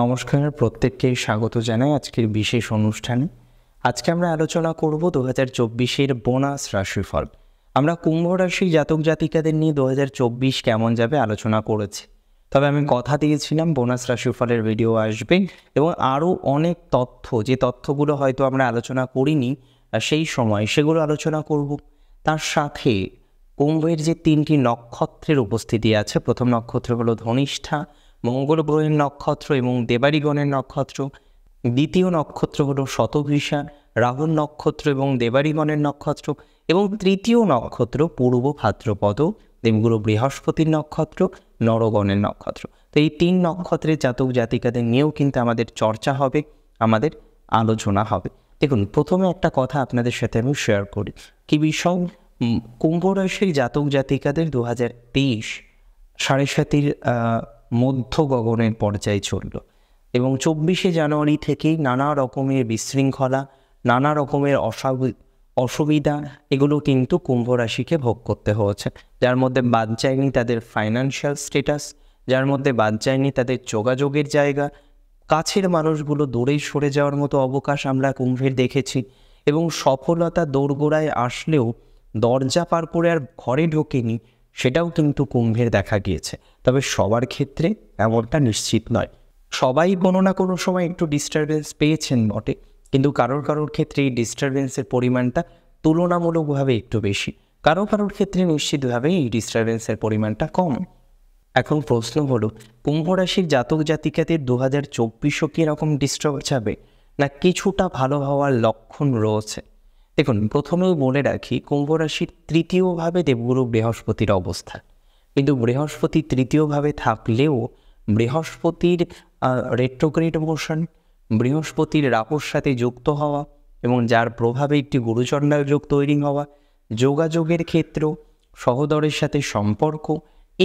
নমস্কার প্রত্যেককেই স্বাগত জানাই আজকের বিশেষ অনুষ্ঠানে আজকে আমরা আলোচনা করব দু হাজার চব্বিশের বোনাস রাশিফল আমরা কুম্ভ রাশি জাতক জাতিকাদের নিয়ে দু হাজার চব্বিশ কেমন যাবে আলোচনা করেছি তবে আমি কথা দিয়েছিলাম বোনাস রাশিফলের ভিডিও আসবে এবং আরও অনেক তথ্য যে তথ্যগুলো হয়তো আমরা আলোচনা করিনি সেই সময় সেগুলো আলোচনা করব তার সাথে কুম্ভের যে তিনটি নক্ষত্রের উপস্থিতি আছে প্রথম নক্ষত্র হলো ধনিষ্ঠা মঙ্গল গ্রহের নক্ষত্র এবং দেবারিগণের নক্ষত্র দ্বিতীয় নক্ষত্র হলো শতভিষা রাহুল নক্ষত্র এবং দেবারিগণের নক্ষত্র এবং তৃতীয় নক্ষত্র পূর্ব ভাদ্রপদ দেবগুরু বৃহস্পতির নক্ষত্র নরগণের নক্ষত্র তো এই তিন নক্ষত্রের জাতক জাতিকাদের নিয়েও কিন্তু আমাদের চর্চা হবে আমাদের আলোচনা হবে দেখুন প্রথমে একটা কথা আপনাদের সাথে আমি শেয়ার করি কি বিষয় কুম্ভ রাশির জাতক জাতিকাদের দু হাজার তেইশ সাড়ে সাতির মধ্য গগনের পর্যায়ে চলল এবং চব্বিশে জানুয়ারি থেকেই নানা রকমের বিশৃঙ্খলা নানা রকমের অসুবিধা এগুলো কিন্তু কুম্ভ রাশিকে ভোগ করতে হয়েছে যার মধ্যে বাদ যায়নি তাদের ফাইন্যান্সিয়াল স্টেটাস যার মধ্যে বাদ যায়নি তাদের যোগাযোগের জায়গা কাছের মানুষগুলো দূরে সরে যাওয়ার মতো অবকাশ আমরা কুম্ভের দেখেছি এবং সফলতা দোরগোড়ায় আসলেও দরজা পার করে আর ঘরে ঢোকেনি সেটাও কিন্তু কুম্ভের দেখা গিয়েছে তবে সবার ক্ষেত্রে এমনটা নিশ্চিত নয় সবাই কোনো না কোনো সময় একটু ডিস্টারবেন্স পেয়েছেন বটে কিন্তু কারোর কারোর ক্ষেত্রে এই ডিস্টারবেন্সের পরিমাণটা তুলনামূলকভাবে একটু বেশি কারো কারোর ক্ষেত্রে নিশ্চিতভাবে এই ডিস্টারবেন্সের পরিমাণটা কম এখন প্রশ্ন হলো কুম্ভ রাশির জাতক জাতিকাদের দু হাজার চব্বিশও কীরকম ডিস্টার্ব যাবে না কিছুটা ভালো হওয়ার লক্ষণ রয়েছে দেখুন প্রথমেও বলে রাখি কুম্ভ রাশির তৃতীয়ভাবে দেবগুরু বৃহস্পতির অবস্থা কিন্তু বৃহস্পতি তৃতীয়ভাবে থাকলেও বৃহস্পতির রেট্রোগ্রেড মোশন বৃহস্পতির রাহুর সাথে যুক্ত হওয়া এবং যার প্রভাবে একটি গুরুচণ্ডাল যোগ তৈরি হওয়া যোগাযোগের ক্ষেত্র সহদরের সাথে সম্পর্ক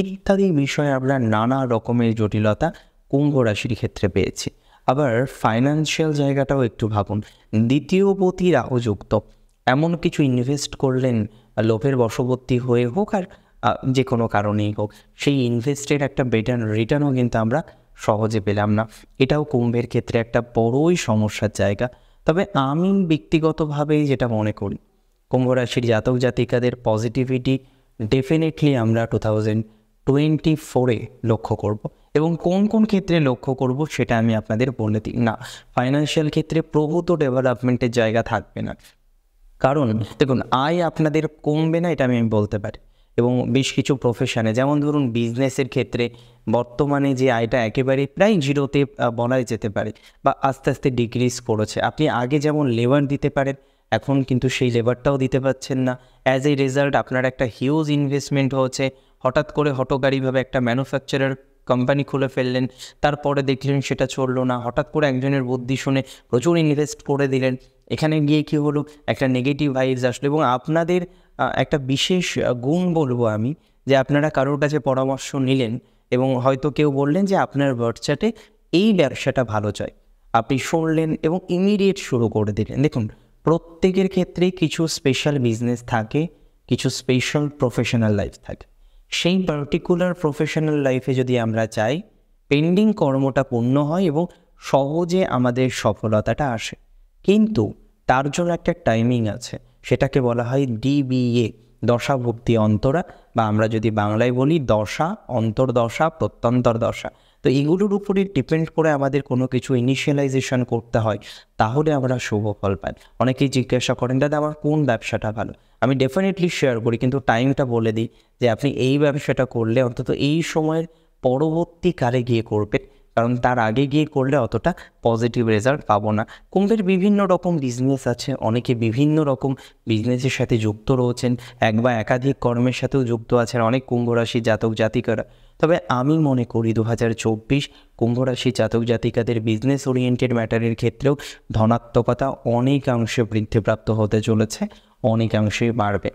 ইত্যাদি বিষয়ে আমরা নানা রকমের জটিলতা কুম্ভ রাশির ক্ষেত্রে পেয়েছি আবার ফাইন্যান্সিয়াল জায়গাটাও একটু ভাবুন দ্বিতীয়পতি রাহযুক্ত এমন কিছু ইনভেস্ট করলেন লোভের বশবর্তী হয়ে হোক আর যে কোনো কারণেই হোক সেই ইনভেস্টের একটা বেটার রিটার্নও কিন্তু আমরা সহজে পেলাম না এটাও কুম্ভের ক্ষেত্রে একটা বড়ই সমস্যার জায়গা তবে আমি ব্যক্তিগতভাবেই যেটা মনে করি কুম্ভ রাশির জাতক জাতিকাদের পজিটিভিটি ডেফিনেটলি আমরা টু থাউজেন্ড টোয়েন্টি ফোরে লক্ষ্য করবো এবং কোন কোন ক্ষেত্রে লক্ষ্য করব সেটা আমি আপনাদের বলে দিই না ফাইন্যান্সিয়াল ক্ষেত্রে প্রভূত ডেভেলপমেন্টের জায়গা থাকবে না কারণ দেখুন আয় আপনাদের কমবে না এটা আমি বলতে পারি এবং বেশ কিছু প্রফেশানে যেমন ধরুন বিজনেসের ক্ষেত্রে বর্তমানে যে আয়টা একেবারে প্রায় জিরোতে বলাই যেতে পারে বা আস্তে আস্তে ডিক্রিজ করেছে আপনি আগে যেমন লেবার দিতে পারেন এখন কিন্তু সেই লেবারটাও দিতে পারছেন না অ্যাজ এ রেজাল্ট আপনার একটা হিউজ ইনভেস্টমেন্ট হচ্ছে হঠাৎ করে হটকারীভাবে একটা ম্যানুফ্যাকচারার কোম্পানি খুলে ফেললেন তারপরে দেখলেন সেটা চললো না হঠাৎ করে একজনের বুদ্ধি শুনে প্রচুর ইনভেস্ট করে দিলেন এখানে গিয়ে কী হলো একটা নেগেটিভ ভাইবস আসলো এবং আপনাদের একটা বিশেষ গুণ বলবো আমি যে আপনারা কারোর কাছে পরামর্শ নিলেন এবং হয়তো কেউ বললেন যে আপনার বার্চাটে এই ব্যবসাটা ভালো চাই আপনি শুনলেন এবং ইমিডিয়েট শুরু করে দিলেন দেখুন প্রত্যেকের ক্ষেত্রেই কিছু স্পেশাল বিজনেস থাকে কিছু স্পেশাল প্রফেশনাল লাইফ থাকে সেই পার্টিকুলার প্রফেশনাল লাইফে যদি আমরা চাই পেন্ডিং কর্মটা পূর্ণ হয় এবং সহজে আমাদের সফলতাটা আসে কিন্তু তার জন্য একটা টাইমিং আছে সেটাকে বলা হয় ডিবিএ দশাভক্তি অন্তরা বা আমরা যদি বাংলায় বলি দশা অন্তর্দশা প্রত্যন্তর দশা তো এগুলোর উপরে ডিপেন্ড করে আমাদের কোনো কিছু ইনিশিয়ালাইজেশন করতে হয় তাহলে আমরা শুভ ফল পাই অনেকেই জিজ্ঞাসা করেন দাদা আমার কোন ব্যবসাটা ভালো আমি ডেফিনেটলি শেয়ার করি কিন্তু টাইমটা বলে দিই যে আপনি এই ব্যবসাটা করলে অন্তত এই সময়ের পরবর্তীকালে গিয়ে করবেন কারণ তার আগে গিয়ে করলে অতটা পজিটিভ রেজাল্ট পাবো না কুম্ভের বিভিন্ন রকম বিজনেস আছে অনেকে বিভিন্ন রকম বিজনেসের সাথে যুক্ত রয়েছেন এক বা একাধিক কর্মের সাথেও যুক্ত আছেন অনেক কুম্ভরাশি জাতক জাতিকারা তবে আমি মনে করি দু হাজার চব্বিশ কুম্ভরাশি জাতক জাতিকাদের বিজনেস ওরিয়েন্টেড ম্যাটারের ক্ষেত্রেও ধনাত্মকতা অনেকাংশে বৃদ্ধিপ্রাপ্ত হতে চলেছে অনেকাংশে বাড়বে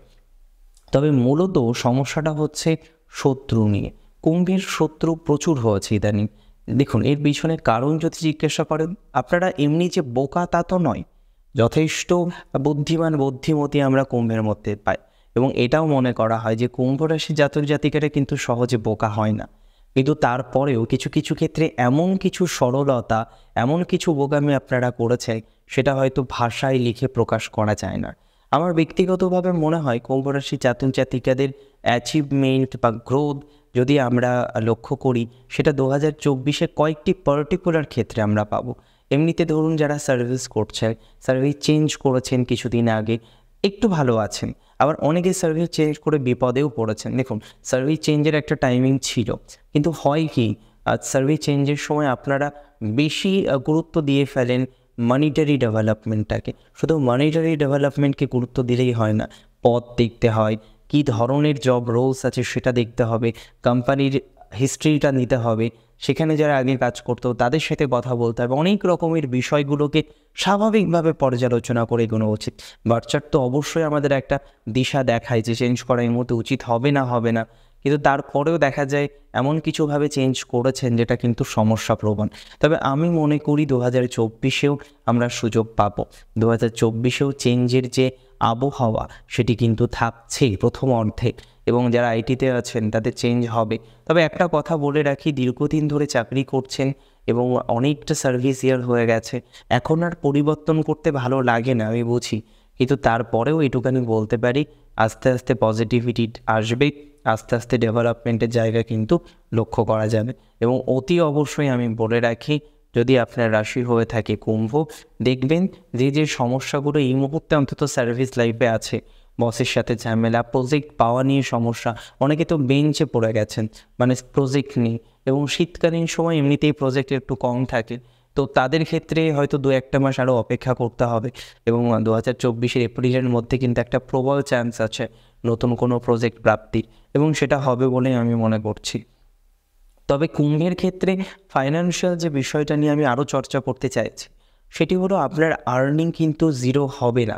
তবে মূলত সমস্যাটা হচ্ছে শত্রু নিয়ে কুম্ভের শত্রু প্রচুর হয়েছে ইদানিং দেখুন এর পিছনে কারণ যদি জিজ্ঞাসা করেন আপনারা এমনি যে বোকা তা তো নয় যথেষ্ট বুদ্ধিমান বুদ্ধিমতী আমরা কুম্ভের মধ্যে পাই এবং এটাও মনে করা হয় যে কুম্ভ রাশি জাতক জাতিকারা কিন্তু সহজে বোকা হয় না কিন্তু তারপরেও কিছু কিছু ক্ষেত্রে এমন কিছু সরলতা এমন কিছু বোকামি আপনারা করেছেন সেটা হয়তো ভাষায় লিখে প্রকাশ করা যায় না আমার ব্যক্তিগতভাবে মনে হয় কুম্ভ রাশি জাতক জাতিকাদের অ্যাচিভমেন্ট বা গ্রোথ যদি আমরা লক্ষ্য করি সেটা দু হাজার চব্বিশে কয়েকটি পার্টিকুলার ক্ষেত্রে আমরা পাবো এমনিতে ধরুন যারা সার্ভিস করছে সার্ভিস চেঞ্জ করেছেন কিছুদিন আগে একটু ভালো আছেন আবার অনেকে সার্ভিস চেঞ্জ করে বিপদেও পড়েছেন দেখুন সার্ভিস চেঞ্জের একটা টাইমিং ছিল কিন্তু হয় কি সার্ভিস চেঞ্জের সময় আপনারা বেশি গুরুত্ব দিয়ে ফেলেন মানিটারি ডেভেলপমেন্টটাকে শুধু মানিটারি ডেভেলপমেন্টকে গুরুত্ব দিলেই হয় না পথ দেখতে হয় কি ধরনের জব রোলস আছে সেটা দেখতে হবে কোম্পানির হিস্ট্রিটা নিতে হবে সেখানে যারা আগে কাজ করতো তাদের সাথে কথা বলতে হবে অনেক রকমের বিষয়গুলোকে স্বাভাবিকভাবে পর্যালোচনা করে এগোনো উচিত বাচ্চার তো অবশ্যই আমাদের একটা দিশা দেখায় যে চেঞ্জ করা এই মুহূর্তে উচিত হবে না হবে না কিন্তু তারপরেও দেখা যায় এমন কিছুভাবে চেঞ্জ করেছেন যেটা কিন্তু সমস্যা প্রবণ তবে আমি মনে করি দু হাজার চব্বিশেও আমরা সুযোগ পাব দু হাজার চব্বিশেও চেঞ্জের যে আবহাওয়া সেটি কিন্তু থাকছেই প্রথম অর্ধে এবং যারা আইটিতে আছেন তাদের চেঞ্জ হবে তবে একটা কথা বলে রাখি দীর্ঘদিন ধরে চাকরি করছেন এবং অনেকটা সার্ভিস ইয়ার হয়ে গেছে এখন আর পরিবর্তন করতে ভালো লাগে না আমি বুঝি কিন্তু তারপরেও এটুকানি বলতে পারি আস্তে আস্তে পজিটিভিটি আসবে আস্তে আস্তে ডেভেলপমেন্টের জায়গা কিন্তু লক্ষ্য করা যাবে এবং অতি অবশ্যই আমি বলে রাখি যদি আপনার রাশি হয়ে থাকে কুম্ভ দেখবেন যে যে সমস্যাগুলো এই মুহূর্তে অন্তত সার্ভিস লাইফে আছে বসের সাথে ঝামেলা প্রজেক্ট পাওয়া নিয়ে সমস্যা অনেকে তো বেঞ্চে পড়ে গেছেন মানে প্রজেক্ট নেই এবং শীতকালীন সময় এমনিতেই প্রজেক্ট একটু কম থাকে তো তাদের ক্ষেত্রে হয়তো দু একটা মাস আরও অপেক্ষা করতে হবে এবং দু হাজার চব্বিশের এপ্রিলের মধ্যে কিন্তু একটা প্রবল চান্স আছে নতুন কোনো প্রজেক্ট প্রাপ্তি এবং সেটা হবে বলে আমি মনে করছি তবে কুম্ভের ক্ষেত্রে ফাইন্যান্সিয়াল যে বিষয়টা নিয়ে আমি আরও চর্চা করতে চাইছি সেটি হলো আপনার আর্নিং কিন্তু জিরো হবে না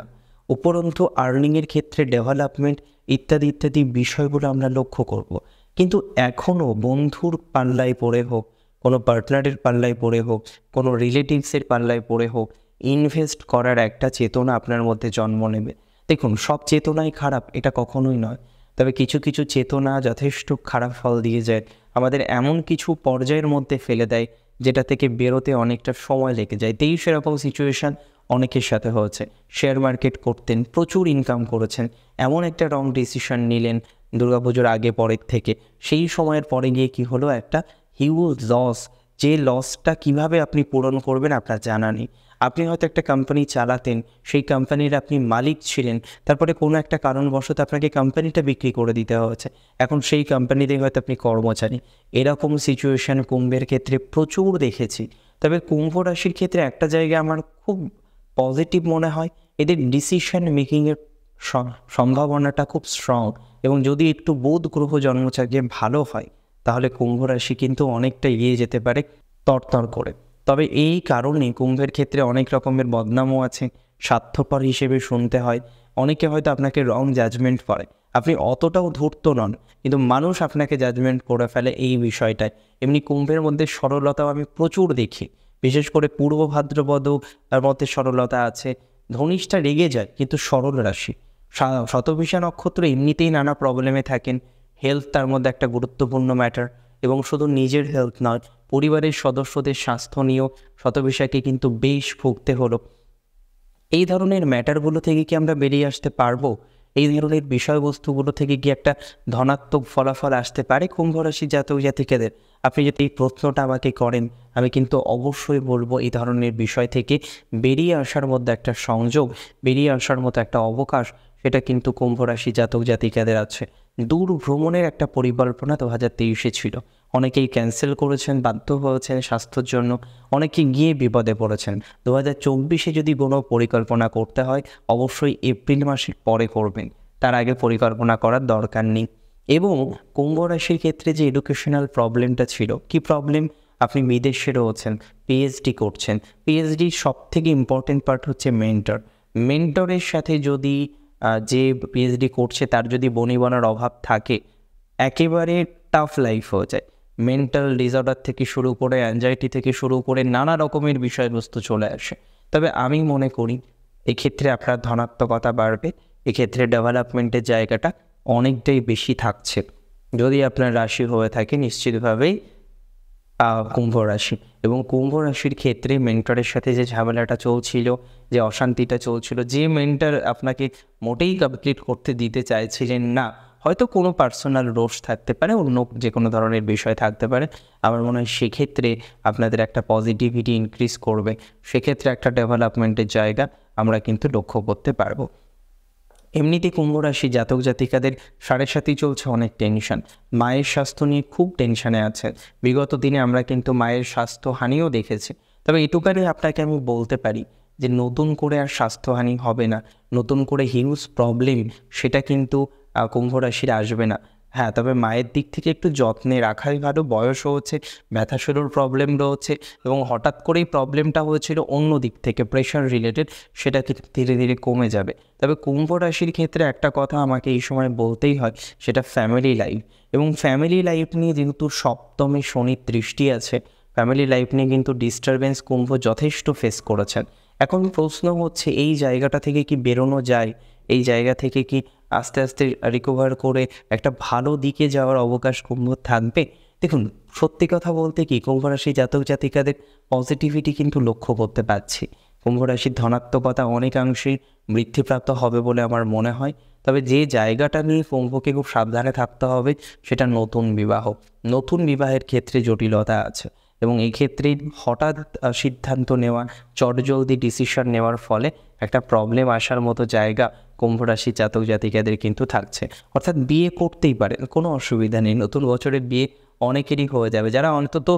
উপরন্তু আর্নিংয়ের ক্ষেত্রে ডেভেলপমেন্ট ইত্যাদি ইত্যাদি বিষয়গুলো আমরা লক্ষ্য করব। কিন্তু এখনও বন্ধুর পাল্লায় পড়ে হোক কোনো পার্টনারের পাল্লায় পড়ে হোক কোনো রিলেটিভসের পাল্লায় পড়ে হোক ইনভেস্ট করার একটা চেতনা আপনার মধ্যে জন্ম নেবে দেখুন সব চেতনাই খারাপ এটা কখনোই নয় তবে কিছু কিছু চেতনা যথেষ্ট খারাপ ফল দিয়ে যায় আমাদের এমন কিছু পর্যায়ের মধ্যে ফেলে দেয় যেটা থেকে বেরোতে অনেকটা সময় লেগে যায় তেই সেরকম সিচুয়েশান অনেকের সাথে হয়েছে শেয়ার মার্কেট করতেন প্রচুর ইনকাম করেছেন এমন একটা রং ডিসিশন নিলেন দুর্গাপুজোর আগে পরের থেকে সেই সময়ের পরে গিয়ে কি হলো একটা হিউজ লস যে লসটা কিভাবে আপনি পূরণ করবেন আপনার জানা নেই আপনি হয়তো একটা কোম্পানি চালাতেন সেই কোম্পানির আপনি মালিক ছিলেন তারপরে কোনো একটা কারণবশত আপনাকে কোম্পানিটা বিক্রি করে দিতে হয়েছে এখন সেই কোম্পানিতেই হয়তো আপনি কর্মচারী এরকম সিচুয়েশান কুম্ভের ক্ষেত্রে প্রচুর দেখেছি তবে কুম্ভ রাশির ক্ষেত্রে একটা জায়গায় আমার খুব পজিটিভ মনে হয় এদের ডিসিশন মেকিংয়ের সম্ভাবনাটা খুব স্ট্রং এবং যদি একটু বোধ গ্রহ জন্মচাকে ভালো হয় তাহলে কুম্ভ রাশি কিন্তু অনেকটা এগিয়ে যেতে পারে তরতর করে তবে এই কারণে কুম্ভের ক্ষেত্রে অনেক রকমের বদনামও আছে স্বার্থপর হিসেবে শুনতে হয় অনেকে হয়তো আপনাকে রং জাজমেন্ট করে আপনি অতটাও ধূর্ত নন কিন্তু মানুষ আপনাকে জাজমেন্ট করে ফেলে এই বিষয়টায় এমনি কুম্ভের মধ্যে সরলতাও আমি প্রচুর দেখি বিশেষ করে পূর্ব ভাদ্রপদ মধ্যে সরলতা আছে ধনিষ্ঠা রেগে যায় কিন্তু সরল রাশি শতভিষা নক্ষত্র এমনিতেই নানা প্রবলেমে থাকেন হেলথ তার মধ্যে একটা গুরুত্বপূর্ণ ম্যাটার এবং শুধু নিজের হেলথ নয় পরিবারের সদস্যদের স্বাস্থ্য নিয়েও শতবিশাকে কিন্তু বেশ ভুগতে হলো এই ধরনের ম্যাটারগুলো থেকে কি আমরা বেরিয়ে আসতে পারবো এই ধরনের বিষয়বস্তুগুলো থেকে কি একটা ধনাত্মক ফলাফল আসতে পারে কুম্ভ রাশি জাতক জাতিকাদের আপনি যদি এই প্রশ্নটা আমাকে করেন আমি কিন্তু অবশ্যই বলবো এই ধরনের বিষয় থেকে বেরিয়ে আসার মধ্যে একটা সংযোগ বেরিয়ে আসার মতো একটা অবকাশ সেটা কিন্তু কুম্ভ রাশি জাতক জাতিকাদের আছে দূর ভ্রমণের একটা পরিকল্পনা দু হাজার তেইশে ছিল অনেকেই ক্যান্সেল করেছেন বাধ্য হয়েছেন স্বাস্থ্যর জন্য অনেকে গিয়ে বিপদে পড়েছেন দু হাজার চব্বিশে যদি কোনো পরিকল্পনা করতে হয় অবশ্যই এপ্রিল মাসের পরে করবেন তার আগে পরিকল্পনা করার দরকার নেই এবং কুম্ভ রাশির ক্ষেত্রে যে এডুকেশনাল প্রবলেমটা ছিল কি প্রবলেম আপনি বিদেশে রয়েছেন পিএইচডি করছেন পিএইচডির সব থেকে ইম্পর্টেন্ট পার্ট হচ্ছে মেন্টর মেন্টরের সাথে যদি যে পিএইচডি করছে তার যদি বনিবনার অভাব থাকে একেবারে টাফ লাইফ হয়ে যায় মেন্টাল ডিসঅর্ডার থেকে শুরু করে অ্যাংজাইটি থেকে শুরু করে নানা রকমের বিষয়বস্তু চলে আসে তবে আমি মনে করি এক্ষেত্রে আপনার ধনাত্মকতা বাড়বে এক্ষেত্রে ডেভেলপমেন্টের জায়গাটা অনেকটাই বেশি থাকছে যদি আপনার রাশি হয়ে থাকে নিশ্চিতভাবেই কুম্ভ রাশি এবং কুম্ভ রাশির ক্ষেত্রে মেন্টরের সাথে যে ঝামেলাটা চলছিল যে অশান্তিটা চলছিল যে মেন্টর আপনাকে মোটেই কমপ্লিট করতে দিতে চাইছিলেন না হয়তো কোনো পার্সোনাল রোস থাকতে পারে অন্য যে কোনো ধরনের বিষয় থাকতে পারে আমার মনে হয় সেক্ষেত্রে আপনাদের একটা পজিটিভিটি ইনক্রিজ করবে সেক্ষেত্রে একটা ডেভেলপমেন্টের জায়গা আমরা কিন্তু লক্ষ্য করতে পারবো এমনিতে কুম্ভ রাশি জাতক জাতিকাদের সাড়ে সাথে চলছে অনেক টেনশন মায়ের স্বাস্থ্য নিয়ে খুব টেনশনে আছে বিগত দিনে আমরা কিন্তু মায়ের স্বাস্থ্যহানিও দেখেছি তবে এটুকারে আপনাকে আমি বলতে পারি যে নতুন করে আর স্বাস্থ্যহানি হবে না নতুন করে হিউজ প্রবলেম সেটা কিন্তু কুম্ভ রাশির আসবে না হ্যাঁ তবে মায়ের দিক থেকে একটু যত্নে রাখাই ভালো বয়সও হচ্ছে ব্যথা শুরুর প্রবলেম রয়েছে এবং হঠাৎ করেই প্রবলেমটা হয়েছিল অন্য দিক থেকে প্রেশার রিলেটেড সেটা ধীরে ধীরে কমে যাবে তবে কুম্ভ রাশির ক্ষেত্রে একটা কথা আমাকে এই সময় বলতেই হয় সেটা ফ্যামিলি লাইফ এবং ফ্যামিলি লাইফ নিয়ে যেহেতু সপ্তমে শনির দৃষ্টি আছে ফ্যামিলি লাইফ নিয়ে কিন্তু ডিস্টারবেন্স কুম্ভ যথেষ্ট ফেস করেছেন এখন প্রশ্ন হচ্ছে এই জায়গাটা থেকে কি বেরোনো যায় এই জায়গা থেকে কি আস্তে আস্তে রিকভার করে একটা ভালো দিকে যাওয়ার অবকাশ কুম্ভ থাকবে দেখুন সত্যি কথা বলতে কি কুম্ভ রাশি জাতক জাতিকাদের পজিটিভিটি কিন্তু লক্ষ্য করতে পারছি কুম্ভ রাশির ধনাত্মকতা অনেকাংশেই বৃদ্ধিপ্রাপ্ত হবে বলে আমার মনে হয় তবে যে জায়গাটা নিয়ে কুম্ভকে খুব সাবধানে থাকতে হবে সেটা নতুন বিবাহ নতুন বিবাহের ক্ষেত্রে জটিলতা আছে এবং এই ক্ষেত্রে হঠাৎ সিদ্ধান্ত নেওয়া চটজলদি ডিসিশন নেওয়ার ফলে একটা প্রবলেম আসার মতো জায়গা কুম্ভ রাশি জাতক জাতিকাদের কিন্তু থাকছে অর্থাৎ বিয়ে করতেই পারে কোনো অসুবিধা নেই নতুন বছরের বিয়ে অনেকেরই হয়ে যাবে যারা অন্তত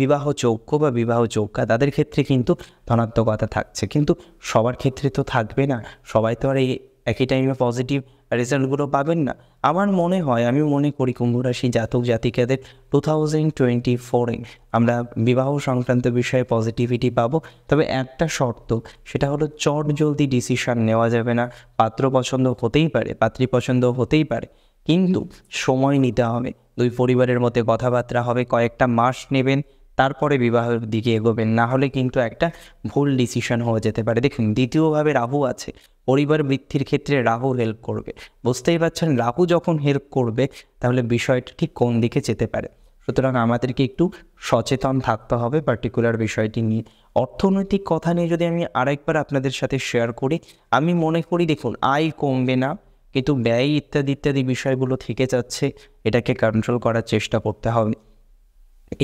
বিবাহ যোগ্য বা বিবাহ যোগ্যা তাদের ক্ষেত্রে কিন্তু ধনাত্মকতা থাকছে কিন্তু সবার ক্ষেত্রে তো থাকবে না সবাই তো আর এই একই টাইমে পজিটিভ রেজাল্টগুলো পাবেন না আমার মনে হয় আমি মনে করি কুম্ভ রাশি জাতক জাতিকাদের টু থাউজেন্ড টোয়েন্টি ফোরে আমরা বিবাহ সংক্রান্ত বিষয়ে পজিটিভিটি পাবো তবে একটা শর্ত সেটা হলো চট জলদি ডিসিশান নেওয়া যাবে না পাত্র পছন্দ হতেই পারে পাত্রী পছন্দ হতেই পারে কিন্তু সময় নিতে হবে দুই পরিবারের মধ্যে কথাবার্তা হবে কয়েকটা মাস নেবেন তারপরে বিবাহের দিকে এগোবেন না হলে কিন্তু একটা ভুল ডিসিশন হয়ে যেতে পারে দেখুন দ্বিতীয়ভাবে রাহু আছে পরিবার বৃদ্ধির ক্ষেত্রে রাহু হেল্প করবে বুঝতেই পারছেন রাহু যখন হেল্প করবে তাহলে বিষয়টা ঠিক কোন দিকে যেতে পারে সুতরাং আমাদেরকে একটু সচেতন থাকতে হবে পার্টিকুলার বিষয়টি নিয়ে অর্থনৈতিক কথা নিয়ে যদি আমি আরেকবার আপনাদের সাথে শেয়ার করি আমি মনে করি দেখুন আয় কমবে না কিন্তু ব্যয় ইত্যাদি ইত্যাদি বিষয়গুলো থেকে যাচ্ছে এটাকে কন্ট্রোল করার চেষ্টা করতে হবে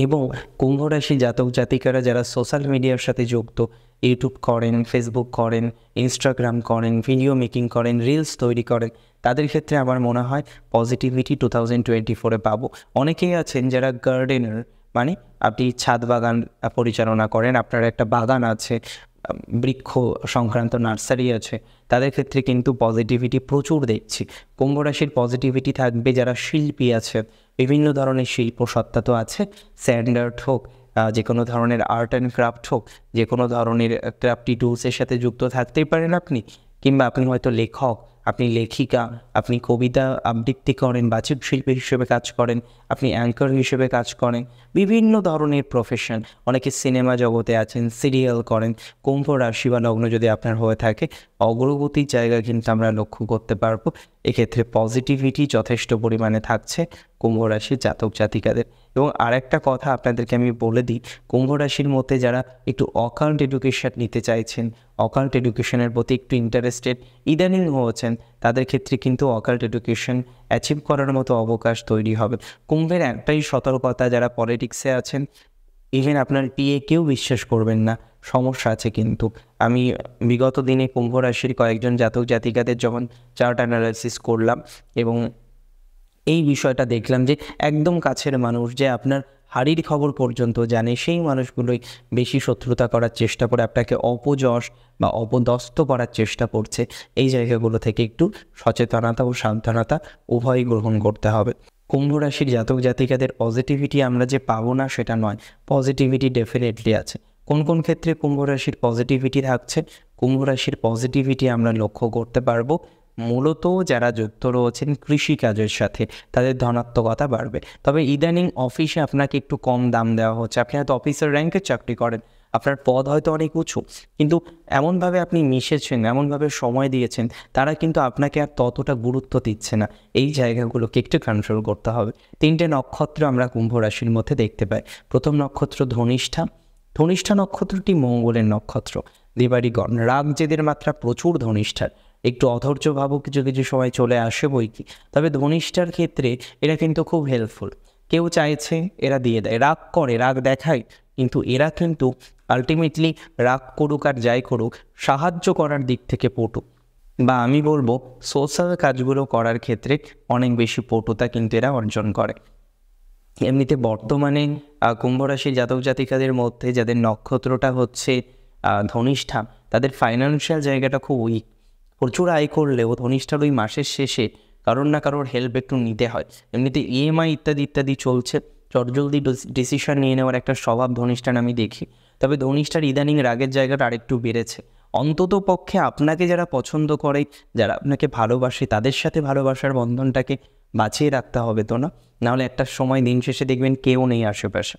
এবং কুম্ভ রাশি জাতক জাতিকারা যারা সোশ্যাল মিডিয়ার সাথে যুক্ত ইউটিউব করেন ফেসবুক করেন ইনস্টাগ্রাম করেন ভিডিও মেকিং করেন রিলস তৈরি করেন তাদের ক্ষেত্রে আমার মনে হয় পজিটিভিটি টু থাউজেন্ড টোয়েন্টি ফোরে পাবো অনেকেই আছেন যারা গার্ডেনার মানে আপনি ছাদ বাগান পরিচালনা করেন আপনার একটা বাগান আছে বৃক্ষ সংক্রান্ত নার্সারি আছে তাদের ক্ষেত্রে কিন্তু পজিটিভিটি প্রচুর দেখছি কুম্ভ রাশির পজিটিভিটি থাকবে যারা শিল্পী আছে বিভিন্ন ধরনের শিল্প সত্তা তো আছে স্যান্ডার্ড হোক যে কোনো ধরনের আর্ট অ্যান্ড ক্রাফট হোক যে কোনো ধরনের ক্রাফটি টুলসের সাথে যুক্ত থাকতেই পারেন আপনি কিংবা আপনি হয়তো লেখক আপনি লেখিকা আপনি কবিতা আবৃত্তি করেন বাচক শিল্পী হিসেবে কাজ করেন আপনি অ্যাঙ্কার হিসেবে কাজ করেন বিভিন্ন ধরনের প্রফেশন অনেকে সিনেমা জগতে আছেন সিরিয়াল করেন কুম্ভ রাশি বা লগ্ন যদি আপনার হয়ে থাকে অগ্রগতির জায়গা কিন্তু আমরা লক্ষ্য করতে পারবো এক্ষেত্রে পজিটিভিটি যথেষ্ট পরিমাণে থাকছে কুম্ভ রাশির জাতক জাতিকাদের এবং আর একটা কথা আপনাদেরকে আমি বলে দিই কুম্ভ রাশির মধ্যে যারা একটু অকাউন্ট এডুকেশন নিতে চাইছেন অকাল্ট এডুকেশনের প্রতি একটু ইন্টারেস্টেড ইদানিং হয়েছেন তাদের ক্ষেত্রে কিন্তু অকাল্ট এডুকেশন অ্যাচিভ করার মতো অবকাশ তৈরি হবে কুম্ভের একটাই সতর্কতা যারা পলিটিক্সে আছেন ইভেন আপনার পিএ কেউ বিশ্বাস করবেন না সমস্যা আছে কিন্তু আমি বিগত দিনে কুম্ভ রাশির কয়েকজন জাতক জাতিকাদের যখন চার্ট অ্যানালাইসিস করলাম এবং এই বিষয়টা দেখলাম যে একদম কাছের মানুষ যে আপনার হাড়ির খবর পর্যন্ত জানে সেই মানুষগুলোই বেশি শত্রুতা করার চেষ্টা করে আপনাকে অপযশ বা অপদস্ত করার চেষ্টা করছে এই জায়গাগুলো থেকে একটু সচেতনতা ও সাবধানতা উভয়ই গ্রহণ করতে হবে কুম্ভ রাশির জাতক জাতিকাদের পজিটিভিটি আমরা যে পাবো না সেটা নয় পজিটিভিটি ডেফিনেটলি আছে কোন কোন ক্ষেত্রে কুম্ভ রাশির পজিটিভিটি থাকছে কুম্ভ রাশির পজিটিভিটি আমরা লক্ষ্য করতে পারবো মূলত যারা যুক্ত রয়েছেন কৃষিকাজের সাথে তাদের ধনাত্মকতা বাড়বে তবে ইদানিং অফিসে আপনাকে একটু কম দাম দেওয়া হচ্ছে আপনি হয়তো অফিসের র্যাঙ্কের চাকরি করেন আপনার পদ হয়তো অনেক উঁচু কিন্তু এমনভাবে আপনি মিশেছেন এমনভাবে সময় দিয়েছেন তারা কিন্তু আপনাকে আর ততটা গুরুত্ব দিচ্ছে না এই জায়গাগুলোকে একটু কন্ট্রোল করতে হবে তিনটে নক্ষত্র আমরা কুম্ভ রাশির মধ্যে দেখতে পাই প্রথম নক্ষত্র ধনিষ্ঠা ধনিষ্ঠা নক্ষত্রটি মঙ্গলের নক্ষত্র দেবাড়িগণ রাগ যেদের মাত্রা প্রচুর ধনিষ্ঠার একটু অধৈর্য ভাবও কিছু কিছু সময় চলে আসে বই কি তবে ধনিষ্ঠার ক্ষেত্রে এরা কিন্তু খুব হেল্পফুল কেউ চাইছে এরা দিয়ে দেয় রাগ করে রাগ দেখায় কিন্তু এরা কিন্তু আলটিমেটলি রাগ করুক আর যাই করুক সাহায্য করার দিক থেকে পটু বা আমি বলবো সোশ্যাল কাজগুলো করার ক্ষেত্রে অনেক বেশি পটুতা কিন্তু এরা অর্জন করে এমনিতে বর্তমানে কুম্ভরাশি জাতক জাতিকাদের মধ্যে যাদের নক্ষত্রটা হচ্ছে ধনিষ্ঠা তাদের ফাইন্যান্সিয়াল জায়গাটা খুব উইক প্রচুর আয় করলেও ধনিষ্ঠার ওই মাসের শেষে কারোর না কারোর হেল্প একটু নিতে হয় এমনিতে ইএমআই e ইত্যাদি ইত্যাদি চলছে চটজলদি ডিসিশন নিয়ে নেওয়ার একটা স্বভাব ধনিষ্ঠান আমি দেখি তবে ধনিষ্ঠার ইদানিং রাগের জায়গাটা আরেকটু বেড়েছে অন্তত পক্ষে আপনাকে যারা পছন্দ করে যারা আপনাকে ভালোবাসে তাদের সাথে ভালোবাসার বন্ধনটাকে বাঁচিয়ে রাখতে হবে তো না নাহলে একটা সময় দিন শেষে দেখবেন কেউ নেই আশেপাশে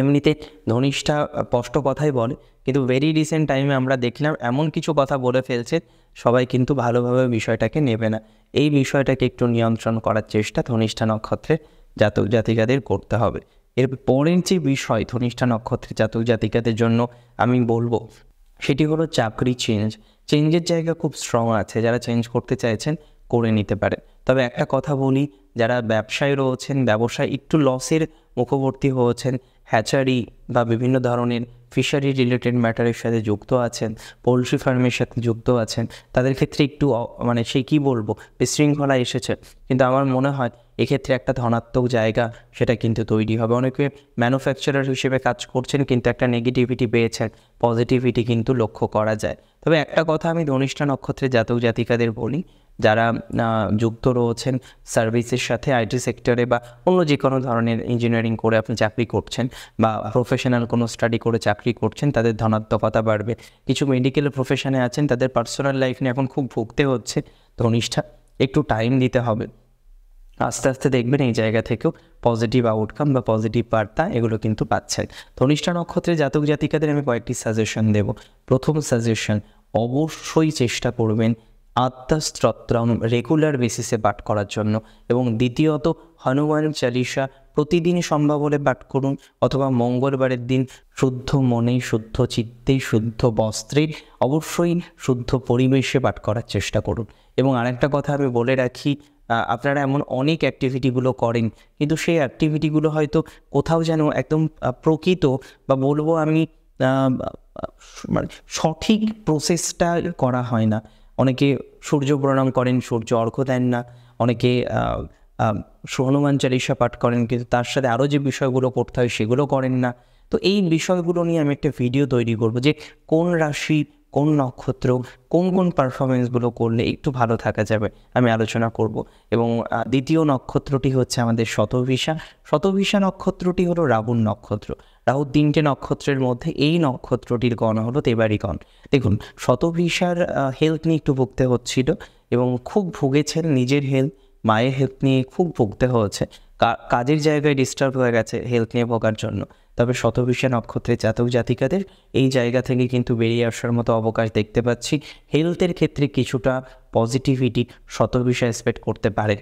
এমনিতে ধনিষ্ঠা স্পষ্ট কথাই বলে কিন্তু ভেরি রিসেন্ট টাইমে আমরা দেখলাম এমন কিছু কথা বলে ফেলছে সবাই কিন্তু ভালোভাবে বিষয়টাকে নেবে না এই বিষয়টাকে একটু নিয়ন্ত্রণ করার চেষ্টা ধনিষ্ঠা নক্ষত্রের জাতক জাতিকাদের করতে হবে এর পরের যে বিষয় ধনিষ্ঠা নক্ষত্রের জাতক জাতিকাদের জন্য আমি বলবো সেটি হলো চাকরি চেঞ্জ চেঞ্জের জায়গা খুব স্ট্রং আছে যারা চেঞ্জ করতে চাইছেন করে নিতে পারে তবে একটা কথা বলি যারা ব্যবসায় রয়েছেন ব্যবসায় একটু লসের মুখবর্তী হয়েছেন হ্যাচারি বা বিভিন্ন ধরনের ফিশারি রিলেটেড ম্যাটারের সাথে যুক্ত আছেন পোলট্রি ফার্মের সাথে যুক্ত আছেন তাদের ক্ষেত্রে একটু মানে সে কী বলবো বিশৃঙ্খলা এসেছে কিন্তু আমার মনে হয় এক্ষেত্রে একটা ধনাত্মক জায়গা সেটা কিন্তু তৈরি হবে অনেকে ম্যানুফ্যাকচারার হিসেবে কাজ করছেন কিন্তু একটা নেগেটিভিটি পেয়েছেন পজিটিভিটি কিন্তু লক্ষ্য করা যায় তবে একটা কথা আমি ধনিষ্ঠা নক্ষত্রের জাতক জাতিকাদের বলি যারা যুক্ত রয়েছেন সার্ভিসের সাথে আইটি সেক্টরে বা অন্য যে কোনো ধরনের ইঞ্জিনিয়ারিং করে আপনি চাকরি করছেন বা প্রফেশনাল কোনো স্টাডি করে চাকরি করছেন তাদের ধনাত্মকতা বাড়বে কিছু মেডিকেল প্রফেশনে আছেন তাদের পার্সোনাল লাইফ নিয়ে এখন খুব ভুগতে হচ্ছে ধনিষ্ঠা একটু টাইম দিতে হবে আস্তে আস্তে দেখবেন এই জায়গা থেকেও পজিটিভ আউটকাম বা পজিটিভ বার্তা এগুলো কিন্তু পাচ্ছেন ধনিষ্ঠা নক্ষত্রে জাতক জাতিকাদের আমি কয়েকটি সাজেশন দেব প্রথম সাজেশন অবশ্যই চেষ্টা করবেন আত্মাস্তোত্রম রেগুলার বেসিসে পাঠ করার জন্য এবং দ্বিতীয়ত হনুমান চালিসা প্রতিদিন সম্ভব হলে পাঠ করুন অথবা মঙ্গলবারের দিন শুদ্ধ মনে শুদ্ধ চিত্তে শুদ্ধ বস্ত্রে অবশ্যই শুদ্ধ পরিবেশে পাঠ করার চেষ্টা করুন এবং আরেকটা কথা আমি বলে রাখি আপনারা এমন অনেক অ্যাক্টিভিটিগুলো করেন কিন্তু সেই অ্যাক্টিভিটিগুলো হয়তো কোথাও যেন একদম প্রকৃত বা বলবো আমি মানে সঠিক প্রসেসটা করা হয় না অনেকে সূর্য প্রণাম করেন সূর্য অর্ঘ দেন না অনেকে হনুমান চালিসা পাঠ করেন কিন্তু তার সাথে আরও যে বিষয়গুলো করতে হয় সেগুলো করেন না তো এই বিষয়গুলো নিয়ে আমি একটা ভিডিও তৈরি করব যে কোন রাশি কোন নক্ষত্র কোন কোন পারফরমেন্সগুলো করলে একটু ভালো থাকা যাবে আমি আলোচনা করব এবং দ্বিতীয় নক্ষত্রটি হচ্ছে আমাদের শতভিসা শতভিসা নক্ষত্রটি হলো রাবণ নক্ষত্র রাহু তিনটে নক্ষত্রের মধ্যে এই নক্ষত্রটির গণ হলো গণ দেখুন শতভিসার হেলথ নিয়ে একটু ভুগতে হচ্ছিল এবং খুব ভুগেছেন নিজের হেলথ মায়ের হেলথ নিয়ে খুব ভুগতে হয়েছে কাজের জায়গায় ডিস্টার্ব হয়ে গেছে হেলথ নিয়ে ভোগার জন্য তবে শতবিষা নক্ষত্রের জাতক জাতিকাদের এই জায়গা থেকে কিন্তু বেরিয়ে আসার মতো অবকাশ দেখতে পাচ্ছি হেলথের ক্ষেত্রে কিছুটা পজিটিভিটি শতবিষা এক্সপেক্ট করতে পারে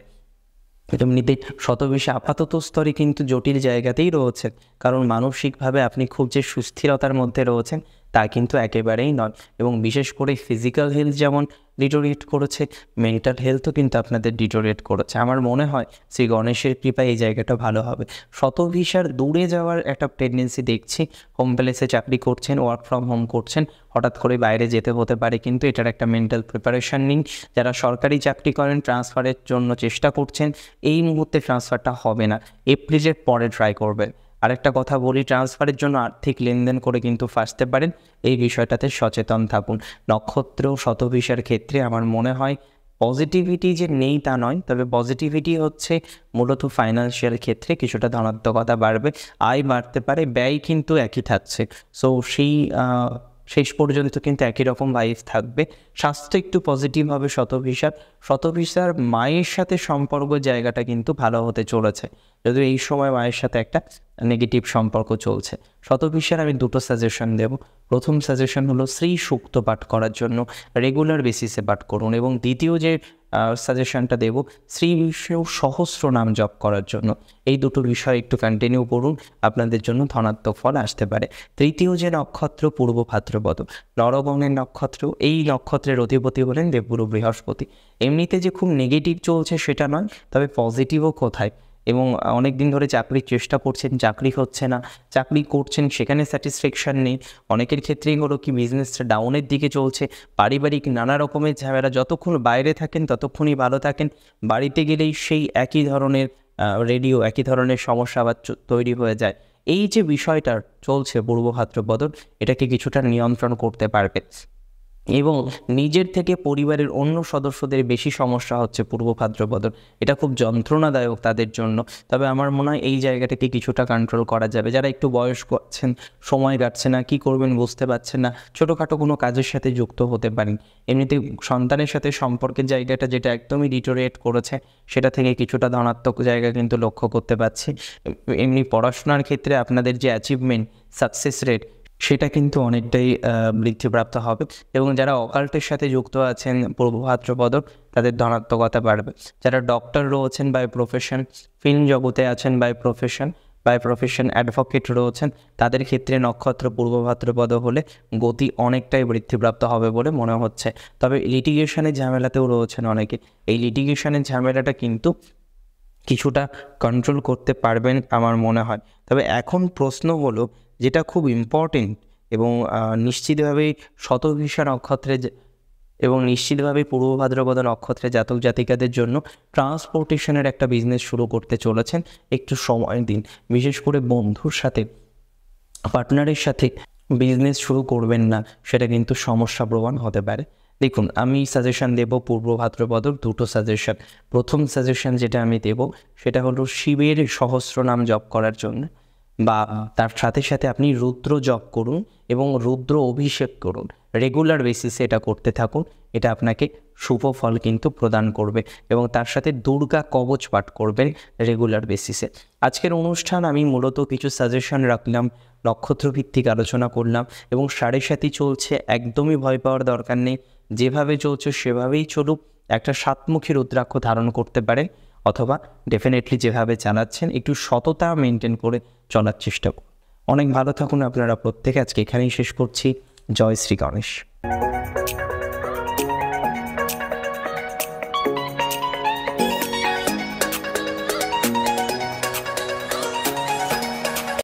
শত বেশি আপাতত স্তরে কিন্তু জটিল জায়গাতেই রয়েছেন কারণ মানসিকভাবে আপনি খুব যে সুস্থিরতার মধ্যে রয়েছেন তা কিন্তু একেবারেই নয় এবং বিশেষ করে ফিজিক্যাল হেলথ যেমন ডিটোরিয়েট করেছে মেন্টাল হেলথও কিন্তু আপনাদের ডিটোরিয়েট করেছে আমার মনে হয় শ্রী গণেশের কৃপায় এই জায়গাটা ভালো হবে শতভিসার দূরে যাওয়ার একটা প্রেগনেন্সি দেখছি হোম প্লেসে চাকরি করছেন ওয়ার্ক ফ্রম হোম করছেন হঠাৎ করে বাইরে যেতে হতে পারে কিন্তু এটার একটা মেন্টাল প্রিপারেশান নিন যারা সরকারি চাকরি করেন ট্রান্সফারের জন্য চেষ্টা করছেন এই মুহূর্তে ট্রান্সফারটা হবে না এপ্রিলের পরে ট্রাই করবেন আরেকটা কথা বলি ট্রান্সফারের জন্য আর্থিক লেনদেন করে কিন্তু ফাঁসতে পারেন এই বিষয়টাতে সচেতন থাকুন নক্ষত্র শতভিসার ক্ষেত্রে আমার মনে হয় পজিটিভিটি যে নেই তা নয় তবে পজিটিভিটি হচ্ছে মূলত ফাইন্যান্সিয়াল ক্ষেত্রে কিছুটা ধনাত্মকতা বাড়বে আয় বাড়তে পারে ব্যয় কিন্তু একই থাকছে সো সেই শেষ পর্যন্ত কিন্তু একই রকম লাইফ থাকবে স্বাস্থ্য একটু পজিটিভ হবে শতভিসার শতভিসার মায়ের সাথে সম্পর্ক জায়গাটা কিন্তু ভালো হতে চলেছে যদিও এই সময় মায়ের সাথে একটা নেগেটিভ সম্পর্ক চলছে শতবিশ্বের আমি দুটো সাজেশন দেব প্রথম সাজেশন হলো শ্রী সুক্ত পাঠ করার জন্য রেগুলার বেসিসে পাঠ করুন এবং দ্বিতীয় যে সাজেশনটা দেব শ্রী বিষ্ণু সহস্র নাম জপ করার জন্য এই দুটো বিষয় একটু কন্টিনিউ করুন আপনাদের জন্য ধনাত্মক ফল আসতে পারে তৃতীয় যে নক্ষত্র পূর্ব ভাদ্রপদ নরগণের নক্ষত্র এই নক্ষত্রের অধিপতি হলেন দেবগুরু বৃহস্পতি এমনিতে যে খুব নেগেটিভ চলছে সেটা নয় তবে পজিটিভও কোথায় এবং অনেক দিন ধরে চাকরির চেষ্টা করছেন চাকরি হচ্ছে না চাকরি করছেন সেখানে স্যাটিসফ্যাকশান নেই অনেকের ক্ষেত্রেই হলো কি বিজনেসটা ডাউনের দিকে চলছে পারিবারিক নানা রকমের ঝামেলা যতক্ষণ বাইরে থাকেন ততক্ষণই ভালো থাকেন বাড়িতে গেলেই সেই একই ধরনের রেডিও একই ধরনের সমস্যা আবার তৈরি হয়ে যায় এই যে বিষয়টা চলছে পূর্ব ভাদ্রপদর এটাকে কিছুটা নিয়ন্ত্রণ করতে পারবে এবং নিজের থেকে পরিবারের অন্য সদস্যদের বেশি সমস্যা হচ্ছে পূর্ব ভাদ্রপদন এটা খুব যন্ত্রণাদায়ক তাদের জন্য তবে আমার মনে হয় এই জায়গাটাকে কিছুটা কন্ট্রোল করা যাবে যারা একটু বয়স্ক আছেন সময় কাটছে না কি করবেন বুঝতে পারছেন না ছোটোখাটো কোনো কাজের সাথে যুক্ত হতে পারেন এমনিতে সন্তানের সাথে সম্পর্কের জায়গাটা যেটা একদমই ডিটোরিয়েট করেছে সেটা থেকে কিছুটা ধনাত্মক জায়গা কিন্তু লক্ষ্য করতে পারছি এমনি পড়াশোনার ক্ষেত্রে আপনাদের যে অ্যাচিভমেন্ট সাকসেস রেট সেটা কিন্তু অনেকটাই বৃদ্ধিপ্রাপ্ত হবে এবং যারা অকাল্টের সাথে যুক্ত আছেন পূর্বভাদ্রপদ তাদের ধনাত্মকতা বাড়বে যারা ডক্টর রয়েছেন বাই প্রফেশন ফিল্ম জগতে আছেন by profession by profession advocate রয়েছেন তাদের ক্ষেত্রে নক্ষত্র পূর্বভাদ্রপদ হলে গতি অনেকটাই বৃদ্ধিপ্রাপ্ত হবে বলে মনে হচ্ছে তবে লিটিগেশনের ঝামেলাতেও রয়েছেন অনেকে এই লিটিগেশনের ঝামেলাটা কিন্তু কিছুটা কন্ট্রোল করতে পারবেন আমার মনে হয় তবে এখন প্রশ্ন হলো যেটা খুব ইম্পর্টেন্ট এবং নিশ্চিতভাবেই শতভিষা নক্ষত্রে এবং নিশ্চিতভাবে পূর্ব ভাদ্রপদ নক্ষত্রে জাতক জাতিকাদের জন্য ট্রান্সপোর্টেশনের একটা বিজনেস শুরু করতে চলেছেন একটু সময় দিন বিশেষ করে বন্ধুর সাথে পার্টনারের সাথে বিজনেস শুরু করবেন না সেটা কিন্তু সমস্যা প্রমাণ হতে পারে দেখুন আমি সাজেশন দেব পূর্ব ভাদ্রপদর দুটো সাজেশন প্রথম সাজেশন যেটা আমি দেব সেটা হলো শিবের সহস্র নাম জপ করার জন্য বা তার সাথে সাথে আপনি রুদ্র জপ করুন এবং রুদ্র অভিষেক করুন রেগুলার বেসিসে এটা করতে থাকুন এটা আপনাকে শুভ ফল কিন্তু প্রদান করবে এবং তার সাথে দুর্গা কবচ পাঠ করবেন রেগুলার বেসিসে আজকের অনুষ্ঠান আমি মূলত কিছু সাজেশন রাখলাম নক্ষত্রভিত্তিক আলোচনা করলাম এবং সাড়ে সাথে চলছে একদমই ভয় পাওয়ার দরকার নেই যেভাবে চলছে সেভাবেই চলুক একটা সাতমুখী রুদ্রাক্ষ ধারণ করতে পারেন অথবা ডেফিনেটলি যেভাবে চালাচ্ছেন একটু সততা মেনটেন করে চলার চেষ্টা করুন অনেক ভালো থাকুন আপনারা প্রত্যেকে আজকে এখানেই শেষ করছি জয় শ্রী গণেশ